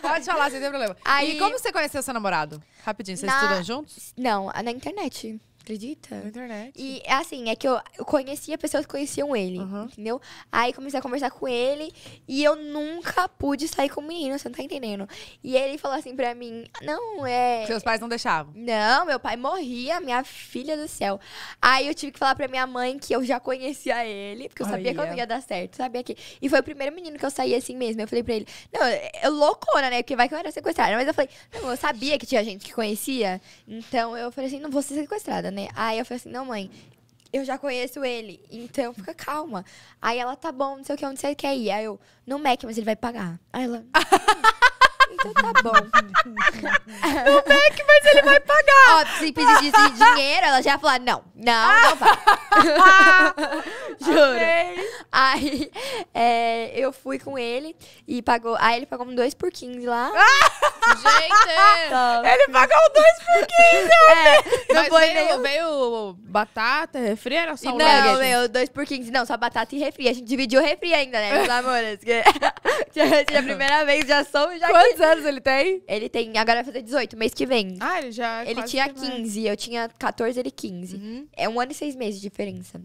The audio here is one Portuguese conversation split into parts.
Pode falar, sem problema. Aí... E como você conheceu seu namorado? Rapidinho, vocês Na... estudam juntos? Não, na internet. Acredita? Na internet. E assim, é que eu, eu conhecia pessoas que conheciam ele, uhum. entendeu? Aí comecei a conversar com ele e eu nunca pude sair com o menino, você não tá entendendo. E ele falou assim pra mim: não, é. Seus pais não deixavam? Não, meu pai morria, minha filha do céu. Aí eu tive que falar pra minha mãe que eu já conhecia ele, porque eu sabia que eu não ia dar certo, sabia que. E foi o primeiro menino que eu saí assim mesmo. Eu falei pra ele: não, eu é, é loucona, né? Porque vai que eu era sequestrada. Mas eu falei: não, eu sabia que tinha gente que conhecia, então eu falei assim: não vou ser sequestrada né? Aí eu falei assim, não, mãe, eu já conheço ele, então fica calma. Aí ela, tá bom, não sei o que, onde você quer ir? Aí eu, no Mac, mas ele vai pagar. Aí ela. Hum então tá bom. o Mac, mas ele vai pagar. Ó, se pedir dinheiro, ela já falou, não, não, não vai. Juro. Aí é, eu fui com ele e pagou. Aí ele pagou um 2 por 15 lá. Gente! Ele pagou 2 por 15! É, não foi veio, nenhum. veio batata, refri, era só um Não, meu, 2 por 15. Não, só batata e refri. A gente dividiu o refri ainda, né? Pelo amor. Tinha é a primeira vez, já sou. Já Quantos que... anos ele tem? Ele tem, agora vai fazer 18, mês que vem. Ah, ele já. É ele tinha 15, mais. eu tinha 14, ele 15. Uhum. É um ano e seis meses de diferença.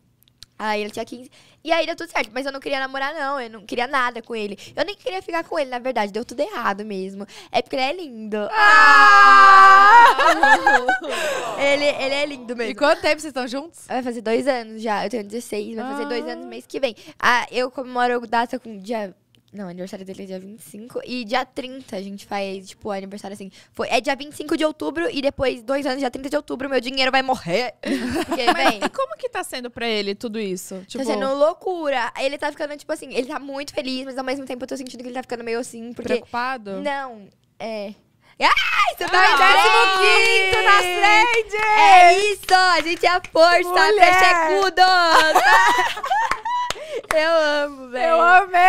Aí ele tinha 15. E aí deu tudo certo, mas eu não queria namorar, não. Eu não queria nada com ele. Eu nem queria ficar com ele, na verdade. Deu tudo errado mesmo. É porque ele é lindo. Ah! ah! ele, ele é lindo mesmo. E quanto tempo vocês estão juntos? Vai fazer dois anos já. Eu tenho 16, vai fazer ah. dois anos mês que vem. Ah, eu comemoro o data com dia não, o aniversário dele é dia 25. E dia 30 a gente faz, tipo, aniversário assim. Foi, é dia 25 de outubro e depois, dois anos, dia 30 de outubro, meu dinheiro vai morrer. Porque, Mas, e como que tá sendo pra ele tudo isso? Tá tipo... Tá sendo loucura. Ele tá ficando, tipo assim, ele tá muito feliz, mas ao mesmo tempo eu tô sentindo que ele tá ficando meio assim, porque... Preocupado? Não, é... Ai, você tá ah, em 15 na frente. É isso! A gente é a força, Mulher. fechecudo! É eu amo, velho. Eu amei!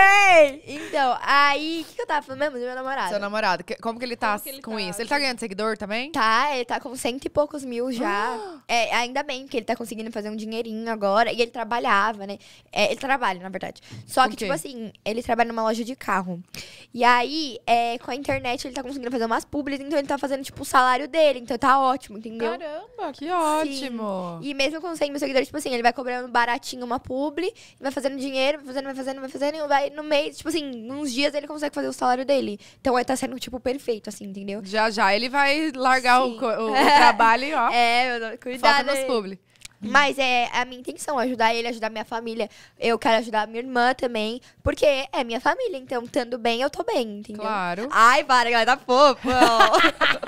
Então, aí, o que, que eu tava falando mesmo do meu namorado? Seu namorado, que- como que ele tá que ele com tá, isso? Ele tá ganhando seguidor também? Tá, ele tá com cento e poucos mil já. É, ainda bem, porque ele tá conseguindo fazer um dinheirinho agora. E ele trabalhava, né? É, ele trabalha, na verdade. Só que, tipo assim, ele trabalha numa loja de carro. E aí, é, com a internet, ele tá conseguindo fazer umas publis, então ele tá fazendo, tipo, o salário dele. Então tá ótimo, entendeu? Caramba, que ótimo. E mesmo com 100 mil seguidores, tipo assim, ele vai cobrando baratinho uma publi, vai fazendo dinheiro, vai fazendo, vai fazendo, vai fazendo, e vai no meio tipo assim, uns dias ele consegue fazer o salário dele. Então é, tá sendo, tipo, perfeito, assim, entendeu? Já já ele vai largar Sim. o, o trabalho e, ó. É, cuidado. Foca nos né? publi. Mas é a minha intenção, é ajudar ele, ajudar minha família. Eu quero ajudar minha irmã também, porque é minha família. Então, estando bem, eu tô bem, entendeu? Claro. Ai, para, galera, tá fofa.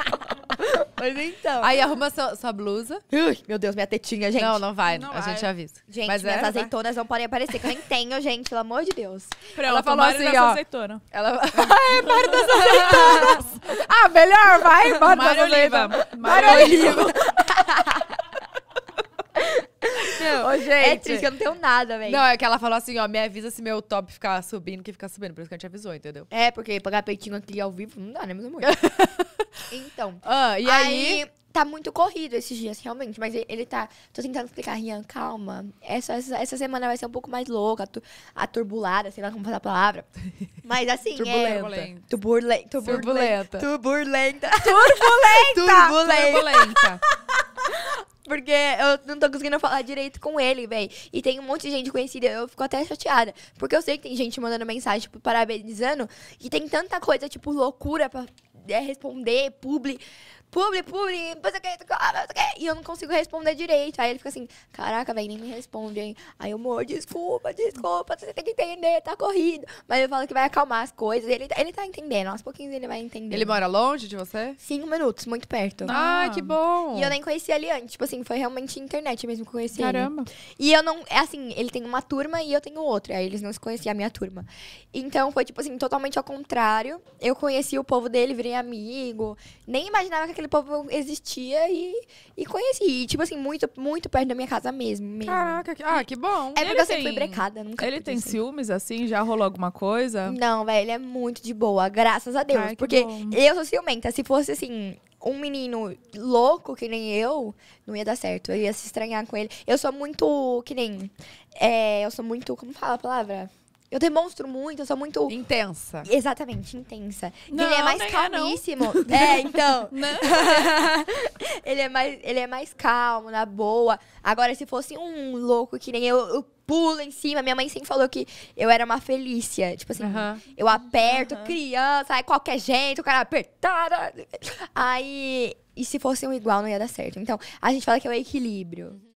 Mas então. Aí arruma sua, sua blusa. Ui, meu Deus, minha tetinha, gente. Não, não vai. Não a vai. gente avisa. Gente, Mas minhas é, azeitonas não podem aparecer, que eu nem tenho, gente, pelo amor de Deus. Pronto, ela falou é assim, ó. Azeitona. Ela... Ah, é, Mário das azeitonas. ah, melhor, vai, Mário das azeitonas. Mário Oliva. Não, Ô, é gente. É triste, eu não tenho nada, velho. Não, é que ela falou assim, ó, me avisa se meu top ficar subindo, que fica subindo. Por isso que a gente avisou, entendeu? É, porque pagar peitinho aqui ao vivo não dá, né, meu amor? Então. Ah, e aí... aí tá muito corrido esses dias, realmente. Mas ele tá. Tô tentando explicar, Rian, calma. Essa, essa, essa semana vai ser um pouco mais louca, tu, turbulada, sei lá como falar a palavra. Mas assim, turbulenta. É, turbulenta. Turbulenta. Turbulenta. Turbulenta. turbulenta. turbulenta. Porque eu não tô conseguindo falar direito com ele, véi. E tem um monte de gente conhecida, eu fico até chateada. Porque eu sei que tem gente mandando mensagem, tipo, parabenizando. E tem tanta coisa, tipo, loucura pra é, responder, publi publi, publi, não sei o que, E eu não consigo responder direito. Aí ele fica assim, caraca, velho, nem me responde, hein? Aí eu morro, desculpa, desculpa, você tem que entender, tá corrido. Mas eu falo que vai acalmar as coisas. Ele, ele tá entendendo, aos pouquinhos ele vai entender. Ele mora longe de você? Cinco minutos, muito perto. Ah, ah que bom! E eu nem conhecia ele antes, tipo assim, foi realmente internet mesmo que eu conheci Caramba. Ele. E eu não, é assim, ele tem uma turma e eu tenho outra. Aí eles não se conheciam, a minha turma. Então foi, tipo assim, totalmente ao contrário. Eu conheci o povo dele, virei amigo. Nem imaginava que aquele povo existia e, e conheci. E, tipo assim, muito, muito perto da minha casa mesmo. mesmo. Caraca, que, ah, que bom. É porque ele eu sempre tem, fui brecada, nunca Ele tem assim. ciúmes, assim? Já rolou alguma coisa? Não, velho, ele é muito de boa, graças a Deus. Ai, porque bom. eu sou ciumenta. Se fosse assim, um menino louco que nem eu, não ia dar certo. Eu ia se estranhar com ele. Eu sou muito, que nem. É, eu sou muito. Como fala a palavra? Eu demonstro muito, eu sou muito. Intensa. Exatamente, intensa. Não, ele é mais é calmíssimo. É, é então. Né? ele, é mais, ele é mais calmo, na boa. Agora, se fosse um louco que nem eu, eu pulo em cima. Minha mãe sempre falou que eu era uma felícia. Tipo assim, eu aperto, criança, aí qualquer jeito, o cara apertada. Aí. E se fosse um igual, não ia dar certo. Então, a gente fala que é o equilíbrio.